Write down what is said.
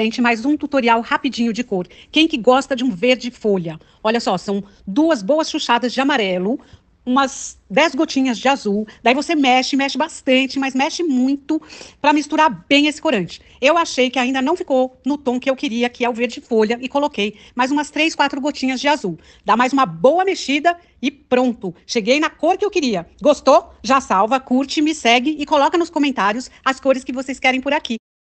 Gente, mais um tutorial rapidinho de cor. Quem que gosta de um verde folha? Olha só, são duas boas chuchadas de amarelo, umas 10 gotinhas de azul. Daí você mexe, mexe bastante, mas mexe muito para misturar bem esse corante. Eu achei que ainda não ficou no tom que eu queria, que é o verde folha, e coloquei mais umas 3, 4 gotinhas de azul. Dá mais uma boa mexida e pronto. Cheguei na cor que eu queria. Gostou? Já salva, curte, me segue e coloca nos comentários as cores que vocês querem por aqui.